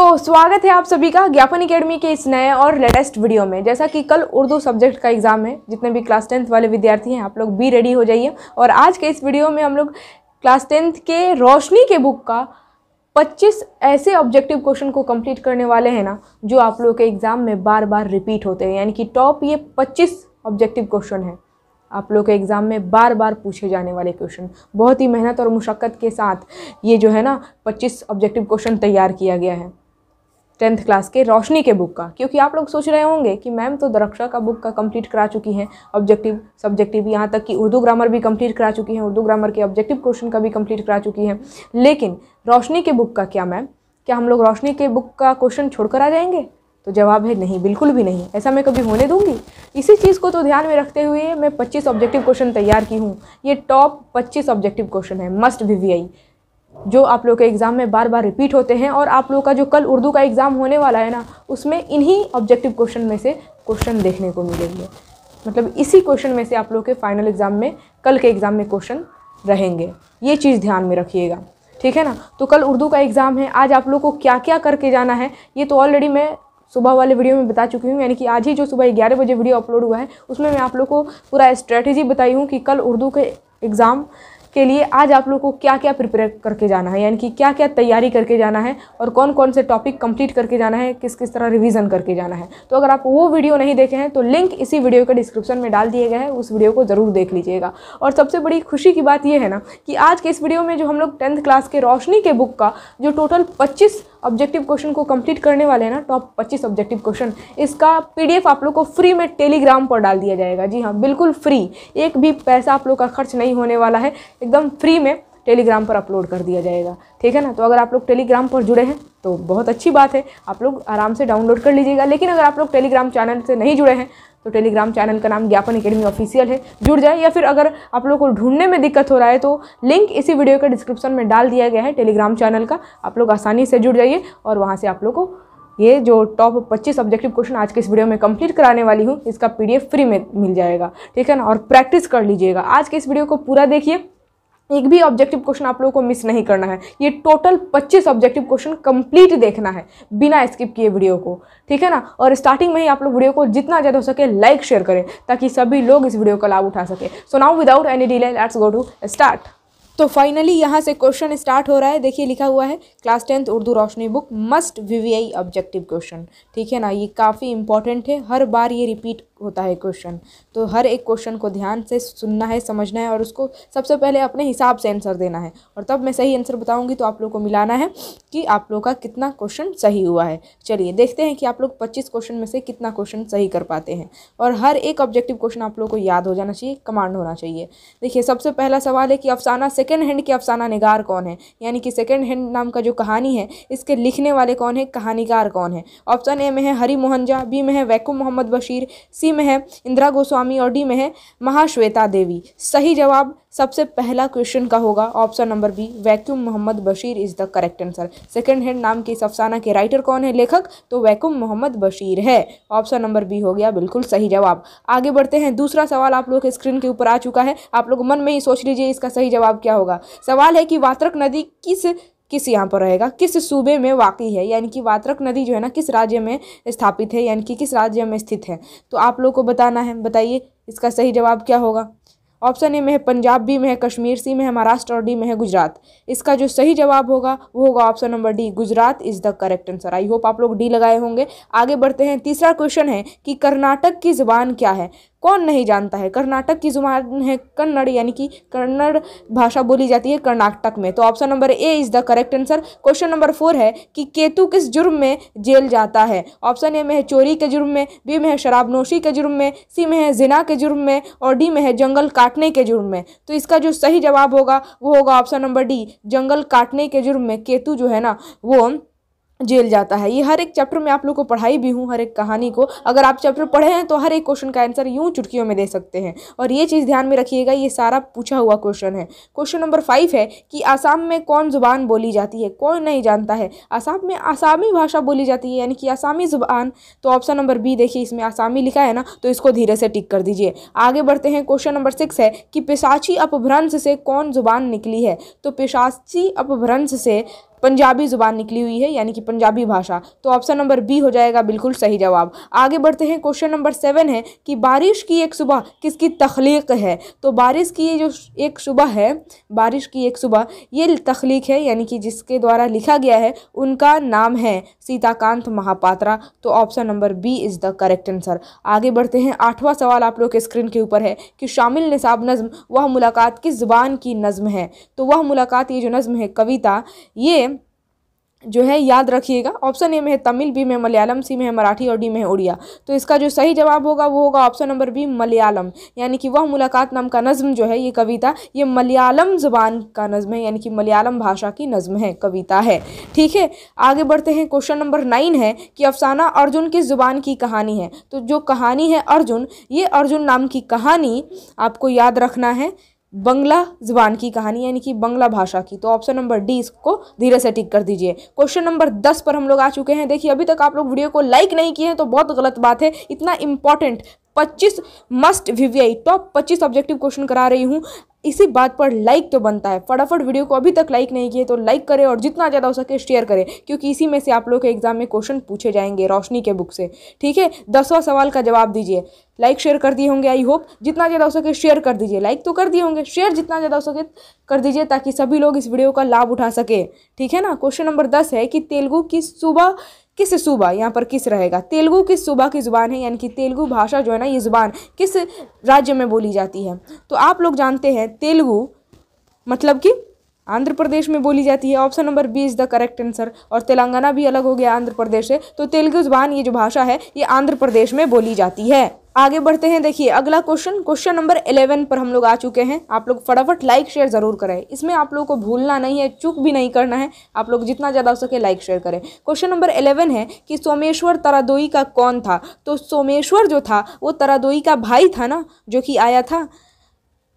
तो स्वागत है आप सभी का ज्ञापन एकेडमी के इस नए और लेटेस्ट वीडियो में जैसा कि कल उर्दू सब्जेक्ट का एग्ज़ाम है जितने भी क्लास टेंथ वाले विद्यार्थी हैं आप लोग भी रेडी हो जाइए और आज के इस वीडियो में हम लोग क्लास टेंथ के रोशनी के बुक का 25 ऐसे ऑब्जेक्टिव क्वेश्चन को कंप्लीट करने वाले हैं ना जो आप लोग के एग्ज़ाम में बार बार रिपीट होते हैं यानी कि टॉप ये पच्चीस ऑब्जेक्टिव क्वेश्चन हैं आप लोग के एग्ज़ाम में बार बार पूछे जाने वाले क्वेश्चन बहुत ही मेहनत और मुशक्क़त के साथ ये जो है ना 25 ऑब्जेक्टिव क्वेश्चन तैयार किया गया है टेंथ क्लास के रोशनी के बुक का क्योंकि आप लोग सोच रहे होंगे कि मैम तो दरक्षा का बुक का कंप्लीट करा चुकी हैं ऑब्जेक्टिव सब्जेक्टिव यहाँ तक कि उर्दू ग्रामर भी कंप्लीट करा चुकी हैं उर्दू ग्रामर के ऑब्जेक्टिव क्वेश्चन का भी कंप्लीट करा चुकी हैं लेकिन रोशनी के बुक का क्या मैम क्या हम लोग रोशनी के बुक का क्वेश्चन छोड़ आ जाएंगे तो जवाब है नहीं बिल्कुल भी नहीं ऐसा मैं कभी होने दूंगी इसी चीज़ को तो ध्यान में रखते हुए मैं 25 ऑब्जेक्टिव क्वेश्चन तैयार की हूँ ये टॉप 25 ऑब्जेक्टिव क्वेश्चन है मस्ट वी जो आप लोग के एग्ज़ाम में बार बार रिपीट होते हैं और आप लोग का जो कल उर्दू का एग्ज़ाम होने वाला है ना उसमें इन्हीं ऑब्जेक्टिव क्वेश्चन में से क्वेश्चन देखने को मिलेंगे मतलब इसी क्वेश्चन में से आप लोग के फाइनल एग्ज़ाम में कल के एग्ज़ाम में क्वेश्चन रहेंगे ये चीज़ ध्यान में रखिएगा ठीक है ना तो कल उर्दू का एग्ज़ाम है आज आप लोग को क्या क्या करके जाना है ये तो ऑलरेडी मैं सुबह वाले वीडियो में बता चुकी हूँ यानी कि आज ही जो सुबह ग्यारह बजे वीडियो अपलोड हुआ है उसमें मैं आप लोग को पूरा स्ट्रैटेजी बताई हूँ कि कल उर्दू के एग्ज़ाम के लिए आज आप लोग को क्या क्या प्रिपेयर करके जाना है यानी कि क्या क्या तैयारी करके जाना है और कौन कौन से टॉपिक कंप्लीट करके जाना है किस किस तरह रिवीजन करके जाना है तो अगर आप वो वीडियो नहीं देखे हैं तो लिंक इसी वीडियो के डिस्क्रिप्शन में डाल दिए गए हैं उस वीडियो को ज़रूर देख लीजिएगा और सबसे बड़ी खुशी की बात यह है ना कि आज के इस वीडियो में जो हम लोग टेंथ क्लास के रोशनी के बुक का जो टोटल पच्चीस ऑब्जेक्टिव क्वेश्चन को कंप्लीट करने वाले हैं ना टॉप पच्चीस ऑब्जेक्टिव क्वेश्चन इसका पीडीएफ आप लोग को फ्री में टेलीग्राम पर डाल दिया जाएगा जी हाँ बिल्कुल फ्री एक भी पैसा आप लोग का खर्च नहीं होने वाला है एकदम फ्री में टेलीग्राम पर अपलोड कर दिया जाएगा ठीक है ना तो अगर आप लोग टेलीग्राम पर जुड़े हैं तो बहुत अच्छी बात है आप लोग आराम से डाउनलोड कर लीजिएगा लेकिन अगर आप लोग टेलीग्राम चैनल से नहीं जुड़े हैं तो टेलीग्राम चैनल का नाम ज्ञापन अकेडमी ऑफिशियल है जुड़ जाए या फिर अगर आप लोग को ढूंढने में दिक्कत हो रहा है तो लिंक इसी वीडियो के डिस्क्रिप्शन में डाल दिया गया है टेलीग्राम चैनल का आप लोग आसानी से जुड़ जाइए और वहाँ से आप लोग को ये जो टॉप 25 सब्जेक्टिव क्वेश्चन आज के इस वीडियो में कंप्लीट कराने वाली हूँ इसका पीडीएफ फ्री में मिल जाएगा ठीक है ना और प्रैक्टिस कर लीजिएगा आज के इस वीडियो को पूरा देखिए एक भी ऑब्जेक्टिव क्वेश्चन आप लोगों को मिस नहीं करना है ये टोटल 25 ऑब्जेक्टिव क्वेश्चन कंप्लीट देखना है बिना स्किप किए वीडियो को ठीक है ना और स्टार्टिंग में ही आप लोग वीडियो को जितना ज़्यादा हो सके लाइक शेयर करें ताकि सभी लोग इस वीडियो का लाभ उठा सके so now without any delay let's go to start तो फाइनली यहाँ से क्वेश्चन स्टार्ट हो रहा है देखिए लिखा हुआ है class tenth Urdu Roshni book must VVI objective question ठीक है ना ये काफ़ी इंपॉर्टेंट है हर बार ये रिपीट होता है क्वेश्चन तो हर एक क्वेश्चन को ध्यान से सुनना है समझना है और उसको सबसे पहले अपने हिसाब से आंसर देना है और तब मैं सही आंसर बताऊंगी तो आप लोग को मिलाना है कि आप लोगों का कितना क्वेश्चन सही हुआ है चलिए देखते हैं कि आप लोग पच्चीस क्वेश्चन में से कितना क्वेश्चन सही कर पाते हैं और हर एक ऑब्जेक्टिव क्वेश्चन आप लोग को याद हो जाना चाहिए कमांड होना चाहिए देखिए सबसे पहला सवाल है कि अफसाना सेकेंड हैंड के अफसाना निगार कौन है यानी कि सेकेंड हैंड नाम का जो कहानी है इसके लिखने वाले कौन है कहानीकार कौन है ऑप्शन ए में है हरी मोहन झा बी में है वैकुम मोहम्मद बशीर सी सी में है इंदिरा गोस्वामी और डी में है महाश्वेता देवी सही जवाब सबसे पहला क्वेश्चन का होगा option number B Vaikom Muhammad Basheer is the correct answer second hand नाम के इस अफसाना के राइटर कौन है लेखक तो वैक्यूम मोहम्मद बशीर है ऑप्शन नंबर बी हो गया बिल्कुल सही जवाब आगे बढ़ते हैं दूसरा सवाल आप लोग स्क्रीन के ऊपर आ चुका है आप लोग मन में ही सोच लीजिए इसका सही जवाब क्या होगा सवाल है कि वात्रक नदी किस किस यहाँ पर रहेगा किस सूबे में वाकई है यानी कि वात्रक नदी जो है ना किस राज्य में स्थापित है यानी कि किस राज्य में स्थित है तो आप लोग को बताना है बताइए इसका सही जवाब क्या होगा ऑप्शन ए में है पंजाब बी में है कश्मीर सी में है महाराष्ट्र और डी में है गुजरात इसका जो सही जवाब होगा वो होगा option number D Gujarat is the correct answer I hope आप लोग डी लगाए होंगे आगे बढ़ते हैं तीसरा क्वेश्चन है कि कर्नाटक की जबान क्या है कौन नहीं जानता है कर्नाटक की जुबान है कन्नड़ यानी कि कन्नड़ भाषा बोली जाती है कर्नाटक में तो option number A is the correct answer question number four है कि केतु किस जुर्म में जेल जाता है ऑप्शन ए में है चोरी के जुर्म में बी में है शराबनोशी के जुर्म में सी में है जिना के जुर्म में और डी में है जंगल काटने के जुर्म में तो इसका जो सही जवाब होगा वो होगा ऑप्शन नंबर डी जंगल काटने के जुर्म में केतु जो है ना वो जेल जाता है ये हर एक चैप्टर में आप लोग को पढ़ाई भी हूँ हर एक कहानी को अगर आप चैप्टर पढ़े हैं तो हर एक क्वेश्चन का आंसर यूँ चुटकियों में दे सकते हैं और ये चीज़ ध्यान में रखिएगा ये सारा पूछा हुआ क्वेश्चन है क्वेश्चन नंबर फाइव है कि आसाम में कौन जुबान बोली जाती है कौन नहीं जानता है आसाम में आसामी भाषा बोली जाती है यानी कि आसामी जुबान तो ऑप्शन नंबर बी देखिए इसमें आसामी लिखा है ना तो इसको धीरे से टिक कर दीजिए आगे बढ़ते हैं क्वेश्चन नंबर सिक्स है कि पेशाची अपभ्रंश से कौन जुबान निकली है तो पेशाची अपभ्रंश से पंजाबी ज़ुबान निकली हुई है यानी कि पंजाबी भाषा तो ऑप्शन नंबर बी हो जाएगा बिल्कुल सही जवाब आगे बढ़ते हैं क्वेश्चन नंबर सेवन है कि बारिश की एक सुबह किसकी तख्लीक है तो बारिश की ये जो एक सुबह है बारिश की एक सुबह ये तख्लीक है यानी कि जिसके द्वारा लिखा गया है उनका नाम है सीताकांत महापात्रा तो option number B is the correct answer आगे बढ़ते हैं आठवां सवाल आप लोग के स्क्रीन के ऊपर है कि शामिल निसाब नज़म वह मुलाकात किस ज़ुबान की नज्म है तो वह मुलाकात ये जो नज़म है कविता ये जो है याद रखिएगा ऑप्शन ए में है तमिल बी में मलयालम सी में है मराठी और डी में है उड़िया तो इसका जो सही जवाब होगा वो होगा ऑप्शन नंबर बी मलयालम यानी कि वह मुलाकात नाम का नज़्म जो है ये कविता ये मलयालम ज़बान का नज्म है यानी कि मलयालम भाषा की नज्म है कविता है ठीक है आगे बढ़ते हैं क्वेश्चन नंबर नाइन है कि अफसाना अर्जुन किस ज़ुबान की कहानी है तो जो कहानी है अर्जुन ये अर्जुन नाम की कहानी आपको याद रखना है बंगला जबान की कहानी यानी कि बंगला भाषा की तो ऑप्शन नंबर डी इसको धीरे से टिक कर दीजिए क्वेश्चन नंबर दस पर हम लोग आ चुके हैं देखिए अभी तक आप लोग वीडियो को लाइक नहीं किए हैं तो बहुत गलत बात है इतना इंपॉर्टेंट पच्चीस मस्ट वीवीआई टॉप पच्चीस ऑब्जेक्टिव क्वेश्चन करा रही हूँ इसी बात पर लाइक तो बनता है फटाफट वीडियो को अभी तक लाइक नहीं किए तो लाइक करें और जितना ज़्यादा हो सके शेयर करें क्योंकि इसी में से आप लोग के एग्जाम में क्वेश्चन पूछे जाएंगे रोशनी के बुक से ठीक है दसवां सवाल का जवाब दीजिए लाइक शेयर कर दिए होंगे आई होप जितना ज़्यादा हो सके शेयर कर दीजिए लाइक तो कर दिए होंगे शेयर जितना ज़्यादा हो सके कर दीजिए ताकि सभी लोग इस वीडियो का लाभ उठा सके ठीक है ना क्वेश्चन नंबर दस है कि तेलुगु की सुबह किस सूबा यहाँ पर किस रहेगा तेलुगु किस सूबा की ज़ुबान है यानी कि तेलुगु भाषा जो है ना ये ज़ुबान किस राज्य में बोली जाती है तो आप लोग जानते हैं तेलुगु मतलब कि आंध्र प्रदेश में बोली जाती है option number B is the correct answer और तेलंगाना भी अलग हो गया आंध्र प्रदेश से तो तेलुगु जबान ये जो भाषा है ये आंध्र प्रदेश में बोली जाती है आगे बढ़ते हैं देखिए अगला क्वेश्चन क्वेश्चन नंबर इलेवन पर हम लोग आ चुके हैं आप लोग फटाफट लाइक शेयर ज़रूर करें इसमें आप लोगों को भूलना नहीं है चुक भी नहीं करना है आप लोग जितना ज़्यादा हो सके लाइक शेयर करें क्वेश्चन नंबर इलेवन है कि सोमेश्वर तरादोई का कौन था तो सोमेश्वर जो था वो तरादोई का भाई था ना जो कि आया था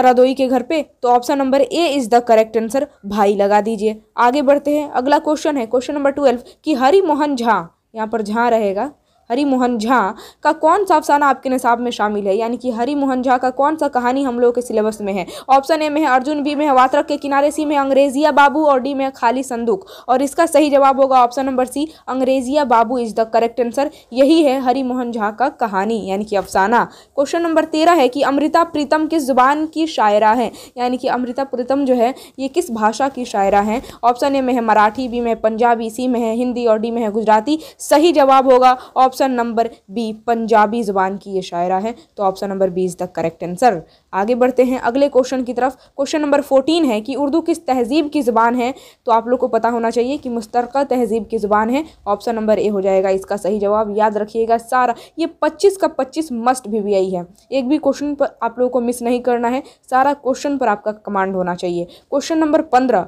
तरादोई के घर पे तो option number A is the correct answer भाई लगा दीजिए आगे बढ़ते हैं अगला क्वेश्चन है क्वेश्चन नंबर ट्वेल्व कि हरिमोहन झा यहाँ पर झा रहेगा हरिमोहन झा का कौन सा अफसाना आपके निसाब में शामिल है यानी कि हरिमोहन झा का कौन सा कहानी हम लोगों के सिलेबस में है ऑप्शन ए में है अर्जुन बी में है वात्रक के किनारे सी में अंग्रेजिया बाबू और डी में खाली संदूक और इसका सही जवाब होगा option number C Angrezia Babu is the correct answer यही है हरिमोहन झा का कहानी यानी कि अफसाना क्वेश्चन नंबर तेरह है कि अमृता प्रीतम किस जुबान की शायरा है यानी कि अमृता प्रीतम जो है ये किस भाषा की शायरा है ऑप्शन ए में है मराठी बी में पंजाबी सी में है हिंदी और डी में है गुजराती सही जवाब होगा option option number B Punjabi ज़बान की ये शायरा है तो option number B is the correct answer आगे बढ़ते हैं अगले क्वेश्चन की तरफ क्वेश्चन नंबर फोर्टीन है कि उर्दू किस तहजीब की ज़बान है तो आप लोग को पता होना चाहिए कि मुश्तरक तहजीब की ज़बान है ऑप्शन नंबर ए हो जाएगा इसका सही जवाब याद रखिएगा सारा ये पच्चीस का पच्चीस मस्ट भी वी आई है एक भी क्वेश्चन पर आप लोगों को मिस नहीं करना है सारा क्वेश्चन पर आपका कमांड होना चाहिए क्वेश्चन नंबर पंद्रह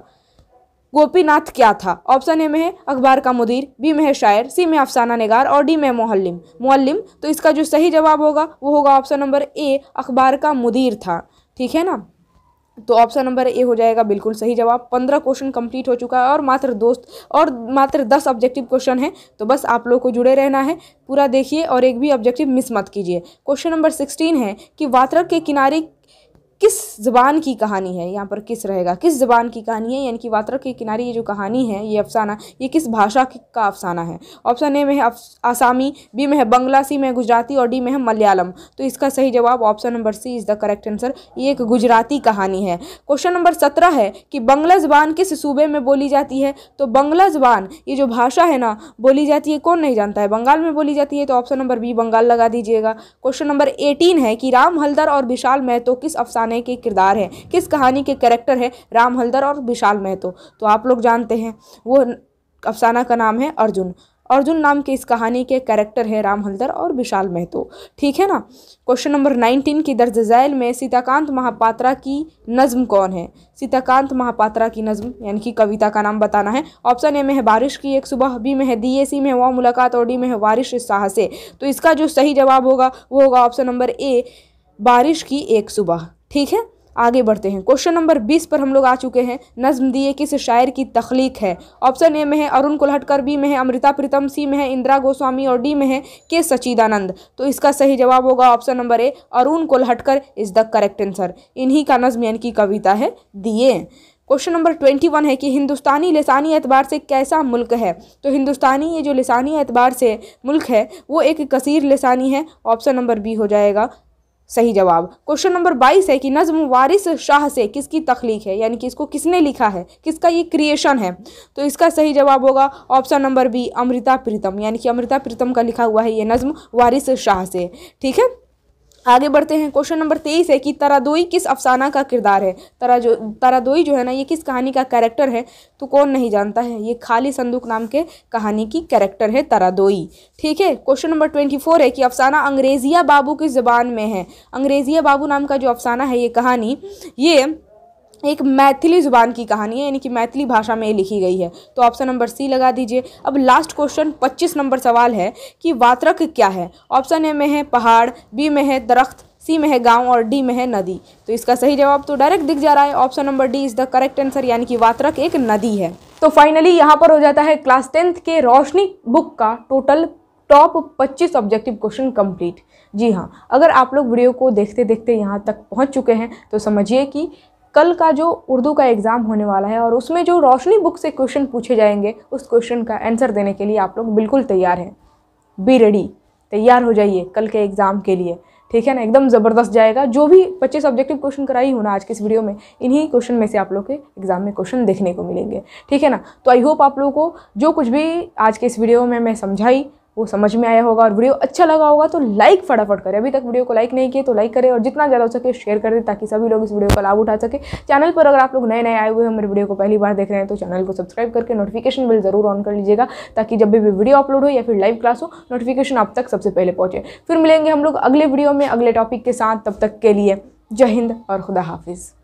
गोपीनाथ क्या था ऑप्शन ए में है अखबार का मुदीर बी में है शायर सी में अफसाना निगार और डी में मोहल्लिम मोहल्लिम तो इसका जो सही जवाब होगा वो होगा ऑप्शन नंबर ए अखबार का मुदीर था ठीक है ना तो ऑप्शन नंबर ए हो जाएगा बिल्कुल सही जवाब पंद्रह क्वेश्चन कंप्लीट हो चुका है और मात्र दोस्त और मात्र दस ऑब्जेक्टिव क्वेश्चन है तो बस आप लोग को जुड़े रहना है पूरा देखिए और एक भी ऑब्जेक्टिव मिस मत कीजिए क्वेश्चन नंबर सिक्सटीन है कि वात्रक के किनारे किस ज़बान की कहानी है यहाँ पर किस रहेगा किस ज़बान की कहानी है यानी कि वात्रा के किनारे ये जो कहानी है ये अफसाना ये किस भाषा का अफसाना है ऑप्शन ए में है आसामी बी में है बंगला सी में है गुजराती और डी में है मलयालम तो इसका सही जवाब option number C is the correct answer ये एक गुजराती कहानी है क्वेश्चन नंबर सत्रह है कि बंगला ज़बान किस सूबे में बोली जाती है तो बंगला ज़बान ये जो भाषा है ना बोली जाती है कौन नहीं जानता है बंगाल में बोली जाती है तो ऑप्शन नंबर बी बंगाल लगा दीजिएगा क्वेश्चन नंबर एटीन है कि राम हल्दर और विशाल महतो किस अफसाने नायक के किरदार हैं किस कहानी के कैरेक्टर है राम हल्दर और विशाल महतो तो आप लोग जानते हैं वो अफसाना का नाम है अर्जुन अर्जुन नाम के इस कहानी के कैरेक्टर है राम हल्दर और विशाल महतो ठीक है ना क्वेश्चन नंबर नाइनटीन की दर्ज झैल में सीताकांत महापात्रा की नज्म कौन है सीताकांत महापात्रा की नज्म यानी कि कविता का नाम बताना है ऑप्शन ए में है बारिश की एक सुबह बी में है दी ए सी में वह मुलाकात और डी में है वारिश इस साहसे तो इसका जो सही जवाब होगा वो होगा ऑप्शन नंबर ए बारिश की एक सुबह ठीक है आगे बढ़ते हैं क्वेश्चन नंबर बीस पर हम लोग आ चुके हैं नज्म दिए किस शायर की तख्लीक है ऑप्शन ए में है अरुण कुलहटकर बी में है अमृता प्रीतम सी में है इंदिरा गोस्वामी और डी में है के सचिदानंद तो इसका सही जवाब होगा option number A Arun Kulhatkar is the correct answer इन्हीं का नज्म यानी की कविता है दिए क्वेश्चन नंबर ट्वेंटी वन है कि हिंदुस्तानी लसानी एतबार से कैसा मुल्क है तो हिंदुस्तानी ये जो लसानी एतबार से मुल्क है वो एक कसीर लसानी है ऑप्शन नंबर बी हो जाएगा सही जवाब क्वेश्चन नंबर बाईस है कि नज़म वारिस शाह से किसकी तख्लीक है यानी कि इसको किसने लिखा है किसका ये क्रिएशन है तो इसका सही जवाब होगा option number B Amrita Pritam यानी कि अमृता प्रीतम का लिखा हुआ है ये नज़म वारिस शाह से ठीक है आगे बढ़ते हैं क्वेश्चन नंबर तेईस है कि तरादोई किस अफसाना का किरदार है तरा जो तरादोई जो है ना ये किस कहानी का कैरेक्टर है तो कौन नहीं जानता है ये खाली संदूक नाम के कहानी की कैरेक्टर है तरादोई ठीक है क्वेश्चन नंबर ट्वेंटी फोर है कि अफसाना अंग्रेजिया बाबू की ज़बान में है अंग्रेजिया बाबू नाम का जो अफसाना है ये कहानी ये एक मैथिली ज़ुबान की कहानी है यानी कि मैथिली भाषा में लिखी गई है तो ऑप्शन नंबर सी लगा दीजिए अब लास्ट क्वेश्चन 25 नंबर सवाल है कि वात्रक क्या है ऑप्शन ए में है पहाड़ बी में है दरख्त सी में है गांव और डी में है नदी तो इसका सही जवाब तो डायरेक्ट दिख जा रहा है option number D is the correct answer यानी कि वात्रक एक नदी है तो फाइनली यहाँ पर हो जाता है क्लास टेंथ के रोशनी बुक का total top 25 objective question complete जी हाँ अगर आप लोग वीडियो को देखते देखते यहाँ तक पहुँच चुके हैं तो समझिए कि कल का जो उर्दू का एग्ज़ाम होने वाला है और उसमें जो रोशनी बुक से क्वेश्चन पूछे जाएंगे उस क्वेश्चन का आंसर देने के लिए आप लोग बिल्कुल तैयार हैं बी रेडी तैयार हो जाइए कल के एग्ज़ाम के लिए ठीक है ना एकदम ज़बरदस्त जाएगा जो भी बच्चे ऑब्जेक्टिव क्वेश्चन कराई हो ना आज के इस वीडियो में इन्हीं क्वेश्चन में से आप लोग के एग्जाम में क्वेश्चन देखने को मिलेंगे ठीक है ना तो आई होप आप लोगों को जो कुछ भी आज के इस वीडियो में मैं समझाई वो समझ में आया होगा और वीडियो अच्छा लगा होगा तो लाइक फटाफट करें अभी तक वीडियो को लाइक नहीं किए तो लाइक करें और जितना ज़्यादा हो सके शेयर करें ताकि सभी लोग इस वीडियो का लाभ उठा सके चैनल पर अगर आप लोग नए नए आए हुए हैं मेरे वीडियो को पहली बार देख रहे हैं तो चैनल को सब्सक्राइब करके नोटिफिकेशन बिल ज़रूर ऑन कर लीजिएगा ताकि जब भी वीडियो अपलोड हो या फिर लाइव क्लास हो नोटिफिकेशन आप तक सबसे पहले पहुँचे फिर मिलेंगे हम लोग अगले वीडियो में अगले टॉपिक के साथ तब तक के लिए जय हिंद और खुदा हाफिज़